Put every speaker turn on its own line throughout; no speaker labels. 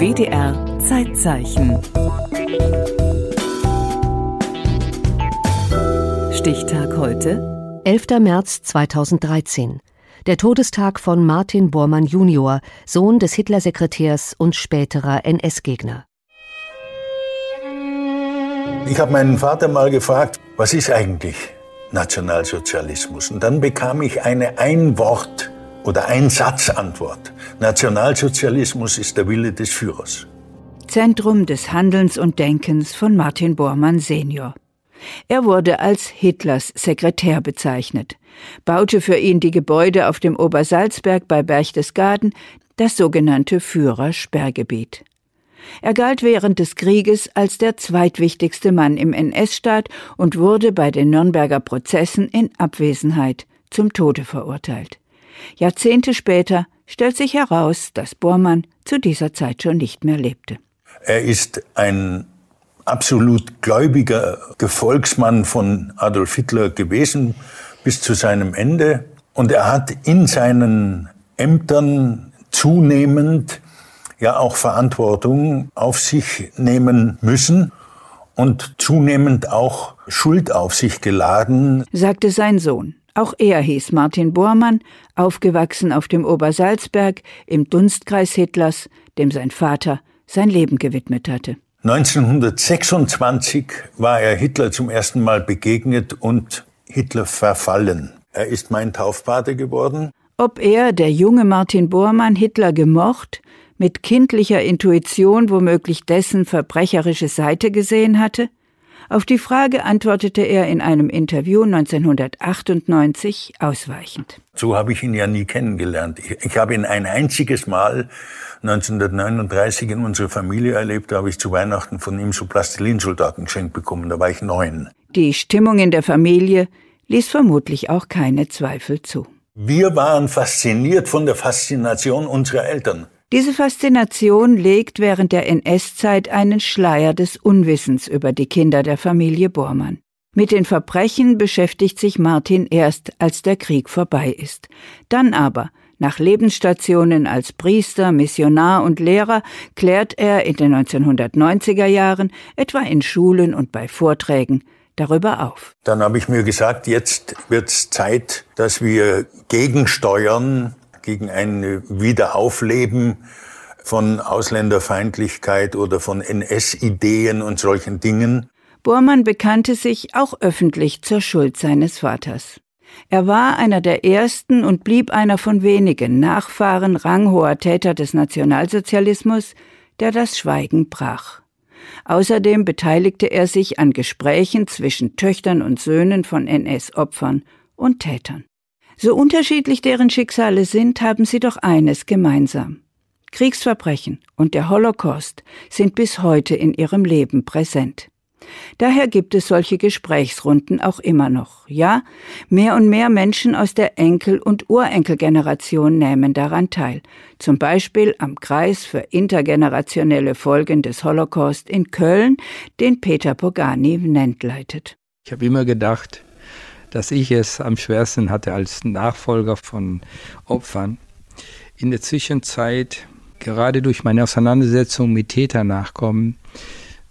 WDR Zeitzeichen. Stichtag heute, 11. März 2013. Der Todestag von Martin Bormann junior, Sohn des Hitlersekretärs und späterer NS-Gegner.
Ich habe meinen Vater mal gefragt, was ist eigentlich Nationalsozialismus? Und dann bekam ich eine Einwort- oder Einsatzantwort. Nationalsozialismus ist der Wille des Führers.
Zentrum des Handelns und Denkens von Martin Bormann senior. Er wurde als Hitlers Sekretär bezeichnet, baute für ihn die Gebäude auf dem Obersalzberg bei Berchtesgaden, das sogenannte Führersperrgebiet. Er galt während des Krieges als der zweitwichtigste Mann im NS-Staat und wurde bei den Nürnberger Prozessen in Abwesenheit zum Tode verurteilt. Jahrzehnte später stellt sich heraus, dass Bormann zu dieser Zeit schon nicht mehr lebte.
Er ist ein absolut gläubiger Gefolgsmann von Adolf Hitler gewesen bis zu seinem Ende. Und er hat in seinen Ämtern zunehmend ja auch Verantwortung auf sich nehmen müssen und zunehmend auch Schuld auf sich geladen,
sagte sein Sohn. Auch er hieß Martin Bormann, aufgewachsen auf dem Obersalzberg im Dunstkreis Hitlers, dem sein Vater sein Leben gewidmet hatte.
1926 war er Hitler zum ersten Mal begegnet und Hitler verfallen. Er ist mein Taufpate geworden.
Ob er, der junge Martin Bormann, Hitler gemocht, mit kindlicher Intuition womöglich dessen verbrecherische Seite gesehen hatte? Auf die Frage antwortete er in einem Interview 1998 ausweichend.
So habe ich ihn ja nie kennengelernt. Ich, ich habe ihn ein einziges Mal 1939 in unserer Familie erlebt. Da habe ich zu Weihnachten von ihm so Plastilinsoldaten geschenkt bekommen. Da war ich neun.
Die Stimmung in der Familie ließ vermutlich auch keine Zweifel zu.
Wir waren fasziniert von der Faszination unserer Eltern.
Diese Faszination legt während der NS-Zeit einen Schleier des Unwissens über die Kinder der Familie Bormann. Mit den Verbrechen beschäftigt sich Martin erst, als der Krieg vorbei ist. Dann aber, nach Lebensstationen als Priester, Missionar und Lehrer, klärt er in den 1990er Jahren, etwa in Schulen und bei Vorträgen, darüber auf.
Dann habe ich mir gesagt, jetzt wird es Zeit, dass wir gegensteuern gegen ein Wiederaufleben von Ausländerfeindlichkeit oder von NS-Ideen und solchen Dingen.
Bormann bekannte sich auch öffentlich zur Schuld seines Vaters. Er war einer der ersten und blieb einer von wenigen Nachfahren ranghoher Täter des Nationalsozialismus, der das Schweigen brach. Außerdem beteiligte er sich an Gesprächen zwischen Töchtern und Söhnen von NS-Opfern und Tätern. So unterschiedlich deren Schicksale sind, haben sie doch eines gemeinsam. Kriegsverbrechen und der Holocaust sind bis heute in ihrem Leben präsent. Daher gibt es solche Gesprächsrunden auch immer noch. Ja, mehr und mehr Menschen aus der Enkel- und Urenkelgeneration nehmen daran teil. Zum Beispiel am Kreis für intergenerationelle Folgen des Holocaust in Köln, den Peter Pogani nennt leitet.
Ich habe immer gedacht, dass ich es am schwersten hatte als Nachfolger von Opfern. In der Zwischenzeit, gerade durch meine Auseinandersetzung mit Täternachkommen,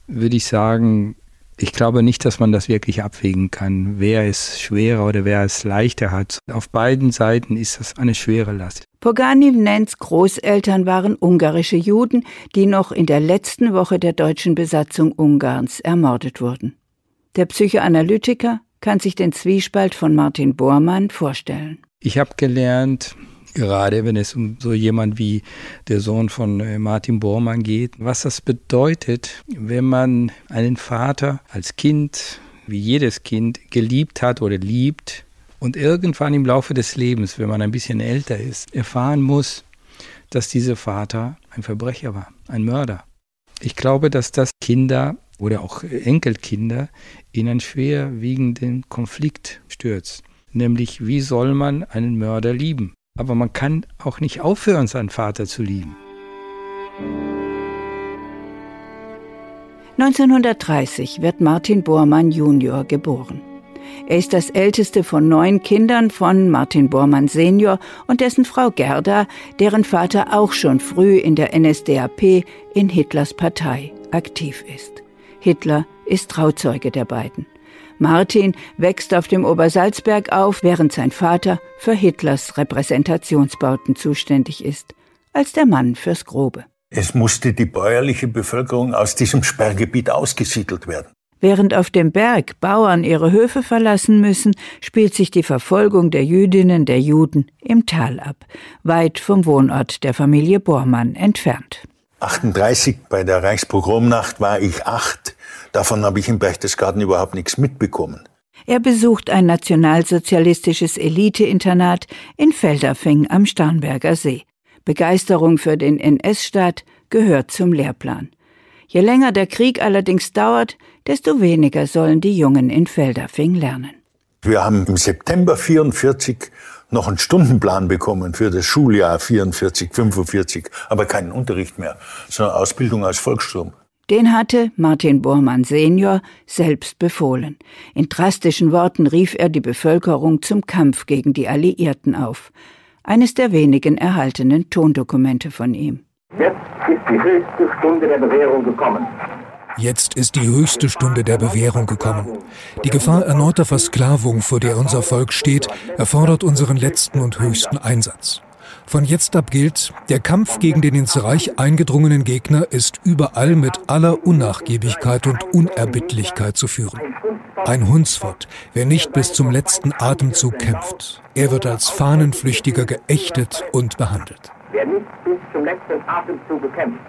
würde ich sagen, ich glaube nicht, dass man das wirklich abwägen kann, wer es schwerer oder wer es leichter hat. Auf beiden Seiten ist das eine schwere Last.
Poganivnens Großeltern waren ungarische Juden, die noch in der letzten Woche der deutschen Besatzung Ungarns ermordet wurden. Der Psychoanalytiker kann sich den Zwiespalt von Martin Bormann
vorstellen. Ich habe gelernt, gerade wenn es um so jemand wie der Sohn von äh, Martin Bormann geht, was das bedeutet, wenn man einen Vater als Kind, wie jedes Kind, geliebt hat oder liebt und irgendwann im Laufe des Lebens, wenn man ein bisschen älter ist, erfahren muss, dass dieser Vater ein Verbrecher war, ein Mörder. Ich glaube, dass das Kinder oder auch Enkelkinder in einen schwerwiegenden Konflikt stürzt. Nämlich, wie soll man einen Mörder lieben? Aber man kann auch nicht aufhören, seinen Vater zu lieben.
1930 wird Martin Bormann Junior geboren. Er ist das älteste von neun Kindern von Martin Bormann Senior und dessen Frau Gerda, deren Vater auch schon früh in der NSDAP in Hitlers Partei aktiv ist. Hitler ist Trauzeuge der beiden. Martin wächst auf dem Obersalzberg auf, während sein Vater für Hitlers Repräsentationsbauten zuständig ist, als der Mann fürs
Grobe. Es musste die bäuerliche Bevölkerung aus diesem Sperrgebiet ausgesiedelt werden.
Während auf dem Berg Bauern ihre Höfe verlassen müssen, spielt sich die Verfolgung der Jüdinnen, der Juden im Tal ab, weit vom Wohnort der Familie Bormann entfernt.
38 bei der Reichspogromnacht war ich acht. Davon habe ich im Berchtesgaden überhaupt nichts mitbekommen.
Er besucht ein nationalsozialistisches Eliteinternat in Felderfing am Starnberger See. Begeisterung für den NS-Staat gehört zum Lehrplan. Je länger der Krieg allerdings dauert, desto weniger sollen die Jungen in Felderfing lernen.
Wir haben im September 1944 noch einen Stundenplan bekommen für das Schuljahr 44, 45, aber keinen Unterricht mehr, sondern Ausbildung als Volkssturm.
Den hatte Martin Bormann senior selbst befohlen. In drastischen Worten rief er die Bevölkerung zum Kampf gegen die Alliierten auf. Eines der wenigen erhaltenen Tondokumente von ihm.
Jetzt ist die höchste Stunde der Bewährung gekommen.
Jetzt ist die höchste Stunde der Bewährung gekommen. Die Gefahr erneuter Versklavung, vor der unser Volk steht, erfordert unseren letzten und höchsten Einsatz. Von jetzt ab gilt, der Kampf gegen den ins Reich eingedrungenen Gegner ist überall mit aller Unnachgiebigkeit und Unerbittlichkeit zu führen. Ein Hunsfort, wer nicht bis zum letzten Atemzug kämpft, er wird als Fahnenflüchtiger geächtet und behandelt. Wer nicht bis zum letzten Atemzug bekämpft,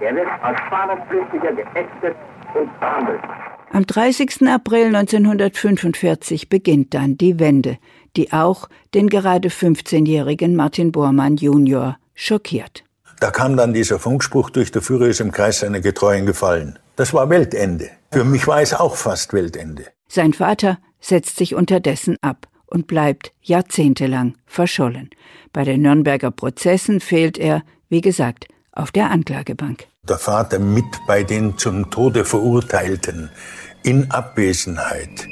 der wird als Fahrradflüchtiger geächtet und behandelt. Am
30. April 1945 beginnt dann die Wende, die auch den gerade 15-jährigen Martin Bormann junior schockiert.
Da kam dann dieser Funkspruch, durch der Führer ist im Kreis seiner Getreuen gefallen. Das war Weltende. Für mich war es auch fast Weltende.
Sein Vater setzt sich unterdessen ab und bleibt jahrzehntelang verschollen. Bei den Nürnberger Prozessen fehlt er, wie gesagt, auf der Anklagebank.
Der Vater mit bei den zum Tode verurteilten in Abwesenheit.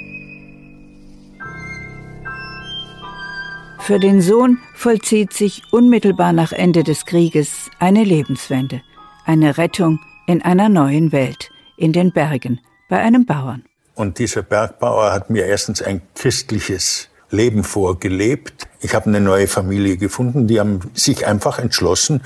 Für den Sohn vollzieht sich unmittelbar nach Ende des Krieges eine Lebenswende, eine Rettung in einer neuen Welt, in den Bergen, bei einem Bauern.
Und dieser Bergbauer hat mir erstens ein christliches Leben vorgelebt. Ich habe eine neue Familie gefunden, die haben sich einfach entschlossen,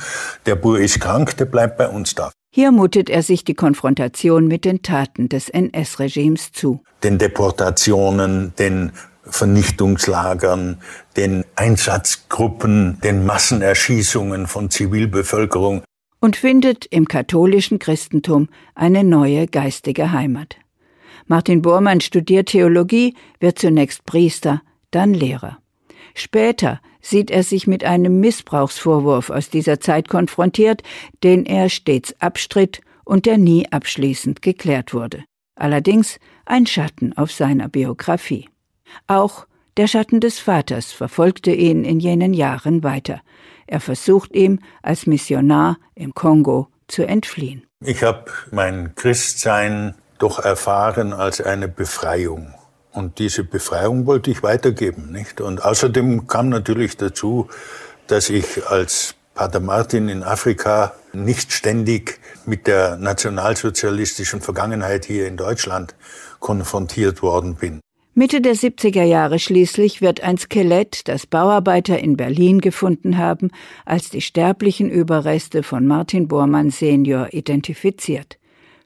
der Bur ist krank, der bleibt bei uns da.
Hier mutet er sich die Konfrontation mit den Taten des NS-Regimes zu.
Den Deportationen, den Vernichtungslagern, den Einsatzgruppen, den Massenerschießungen von Zivilbevölkerung. Und
findet im katholischen Christentum eine neue geistige Heimat. Martin Bormann studiert Theologie, wird zunächst Priester, dann Lehrer. Später sieht er sich mit einem Missbrauchsvorwurf aus dieser Zeit konfrontiert, den er stets abstritt und der nie abschließend geklärt wurde. Allerdings ein Schatten auf seiner Biografie. Auch der Schatten des Vaters verfolgte ihn in jenen Jahren weiter. Er versucht ihm als Missionar im Kongo zu entfliehen.
Ich habe mein Christsein doch erfahren als eine Befreiung und diese Befreiung wollte ich weitergeben, nicht? Und außerdem kam natürlich dazu, dass ich als Pater Martin in Afrika nicht ständig mit der nationalsozialistischen Vergangenheit hier in Deutschland konfrontiert worden bin.
Mitte der 70er Jahre schließlich wird ein Skelett, das Bauarbeiter in Berlin gefunden haben, als die sterblichen Überreste von Martin Bormann senior identifiziert.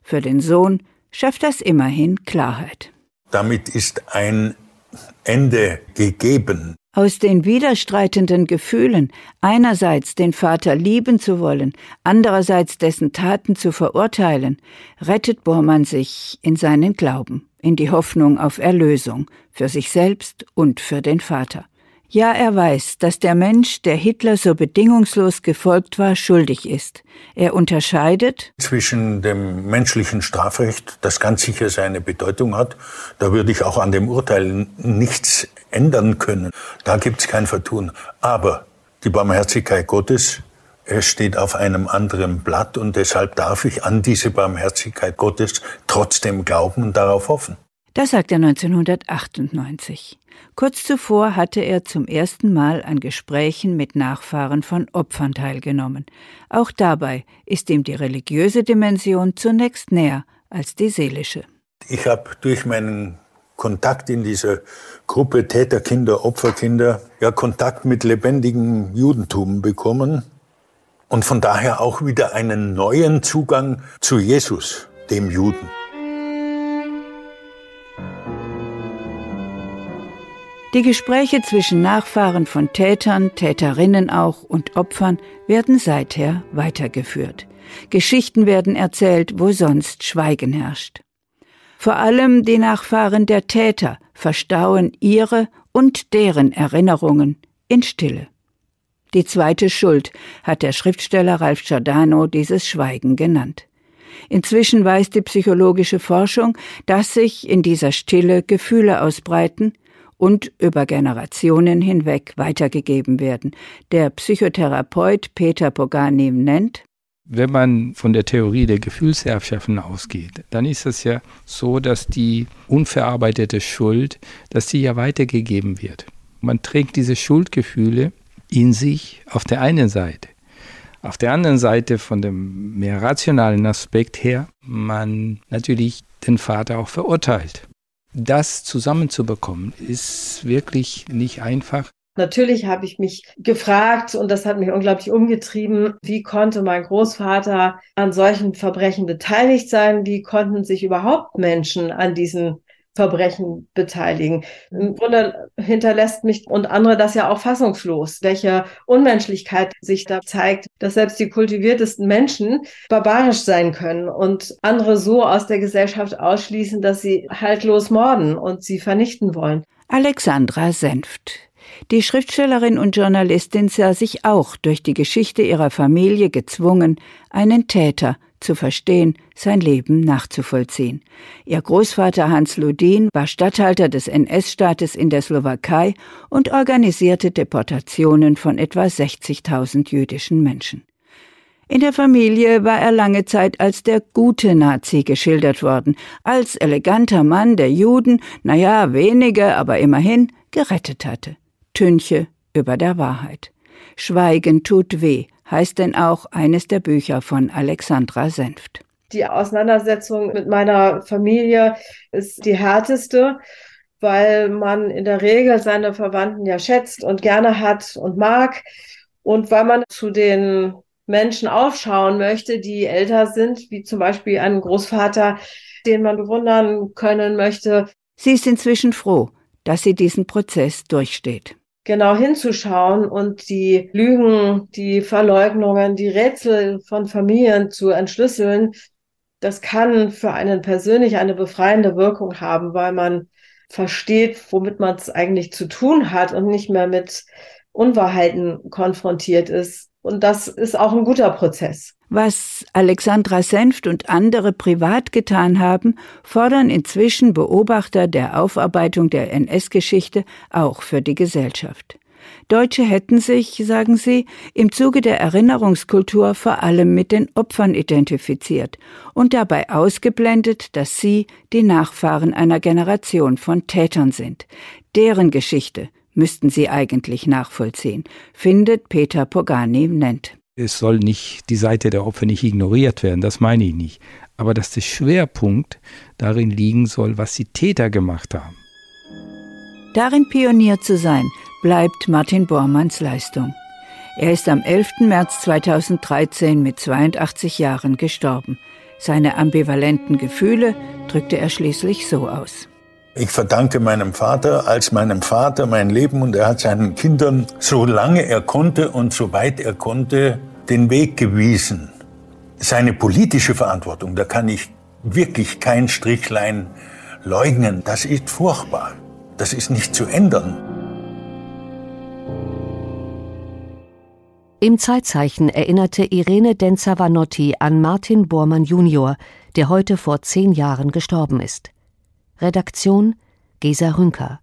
Für den Sohn schafft das immerhin
Klarheit. Damit ist ein Ende gegeben.
Aus den widerstreitenden Gefühlen, einerseits den Vater lieben zu wollen, andererseits dessen Taten zu verurteilen, rettet Bormann sich in seinen Glauben, in die Hoffnung auf Erlösung, für sich selbst und für den Vater. Ja, er weiß, dass der Mensch, der Hitler so bedingungslos gefolgt war, schuldig ist. Er unterscheidet
zwischen dem menschlichen Strafrecht, das ganz sicher seine Bedeutung hat. Da würde ich auch an dem Urteil nichts ändern können. Da gibt's kein Vertun. Aber die Barmherzigkeit Gottes es steht auf einem anderen Blatt und deshalb darf ich an diese Barmherzigkeit Gottes trotzdem glauben und darauf hoffen.
Das sagt er 1998. Kurz zuvor hatte er zum ersten Mal an Gesprächen mit Nachfahren von Opfern teilgenommen. Auch dabei ist ihm die religiöse Dimension zunächst näher als die seelische.
Ich habe durch meinen Kontakt in dieser Gruppe Täterkinder, Opferkinder, ja Kontakt mit lebendigem Judentum bekommen und von daher auch wieder einen neuen Zugang zu Jesus, dem Juden.
Die Gespräche zwischen Nachfahren von Tätern, Täterinnen auch und Opfern werden seither weitergeführt. Geschichten werden erzählt, wo sonst Schweigen herrscht. Vor allem die Nachfahren der Täter verstauen ihre und deren Erinnerungen in Stille. Die zweite Schuld hat der Schriftsteller Ralf Giordano dieses Schweigen genannt. Inzwischen weiß die psychologische Forschung, dass sich in dieser Stille Gefühle ausbreiten, und über Generationen hinweg weitergegeben werden. Der Psychotherapeut Peter Poganim nennt
wenn man von der Theorie der Gefühlserbschaften ausgeht, dann ist es ja so, dass die unverarbeitete Schuld, dass die ja weitergegeben wird. Man trägt diese Schuldgefühle in sich auf der einen Seite. Auf der anderen Seite von dem mehr rationalen Aspekt her, man natürlich den Vater auch verurteilt. Das zusammenzubekommen ist wirklich nicht einfach.
Natürlich habe ich mich gefragt und das hat mich unglaublich umgetrieben, wie konnte mein Großvater an solchen Verbrechen beteiligt sein? Wie konnten sich überhaupt Menschen an diesen Verbrechen beteiligen. Im mhm. Grunde hinterlässt mich und andere das ja auch fassungslos, welche Unmenschlichkeit sich da zeigt, dass selbst die kultiviertesten Menschen barbarisch sein können und andere so aus der Gesellschaft ausschließen, dass sie haltlos morden und sie vernichten wollen. Alexandra Senft. Die Schriftstellerin
und Journalistin sah sich auch durch die Geschichte ihrer Familie gezwungen, einen Täter zu verstehen, sein Leben nachzuvollziehen. Ihr Großvater Hans Ludin war Statthalter des NS-Staates in der Slowakei und organisierte Deportationen von etwa 60.000 jüdischen Menschen. In der Familie war er lange Zeit als der gute Nazi geschildert worden, als eleganter Mann, der Juden, naja, wenige, aber immerhin, gerettet hatte. Tünche über der Wahrheit. Schweigen tut weh, heißt denn auch eines der Bücher von Alexandra Senft.
Die Auseinandersetzung mit meiner Familie ist die härteste, weil man in der Regel seine Verwandten ja schätzt und gerne hat und mag und weil man zu den Menschen aufschauen möchte, die älter sind, wie zum Beispiel einen Großvater, den man bewundern können möchte. Sie ist inzwischen froh, dass sie diesen Prozess durchsteht genau hinzuschauen und die Lügen, die Verleugnungen, die Rätsel von Familien zu entschlüsseln, das kann für einen persönlich eine befreiende Wirkung haben, weil man versteht, womit man es eigentlich zu tun hat und nicht mehr mit Unwahrheiten konfrontiert ist. Und das ist auch ein guter Prozess. Was
Alexandra Senft und andere privat getan haben, fordern inzwischen Beobachter der Aufarbeitung der NS-Geschichte auch für die Gesellschaft. Deutsche hätten sich, sagen sie, im Zuge der Erinnerungskultur vor allem mit den Opfern identifiziert und dabei ausgeblendet, dass sie die Nachfahren einer Generation von Tätern sind. Deren Geschichte müssten sie eigentlich nachvollziehen, findet Peter Pogani nennt
es soll nicht die Seite der Opfer nicht ignoriert werden, das meine ich nicht. Aber dass der Schwerpunkt darin liegen soll, was die Täter gemacht haben.
Darin Pionier zu sein, bleibt Martin Bormanns Leistung. Er ist am 11. März 2013 mit 82 Jahren gestorben. Seine ambivalenten Gefühle drückte er schließlich so aus.
Ich verdanke meinem Vater als meinem Vater mein Leben und er hat seinen Kindern, solange er konnte und soweit er konnte, den Weg gewiesen. Seine politische Verantwortung, da kann ich wirklich kein Strichlein leugnen. Das ist furchtbar. Das ist nicht zu ändern.
Im Zeitzeichen erinnerte Irene Denzavanotti an Martin Bormann junior, der heute vor zehn Jahren gestorben ist. Redaktion Gesa Rünker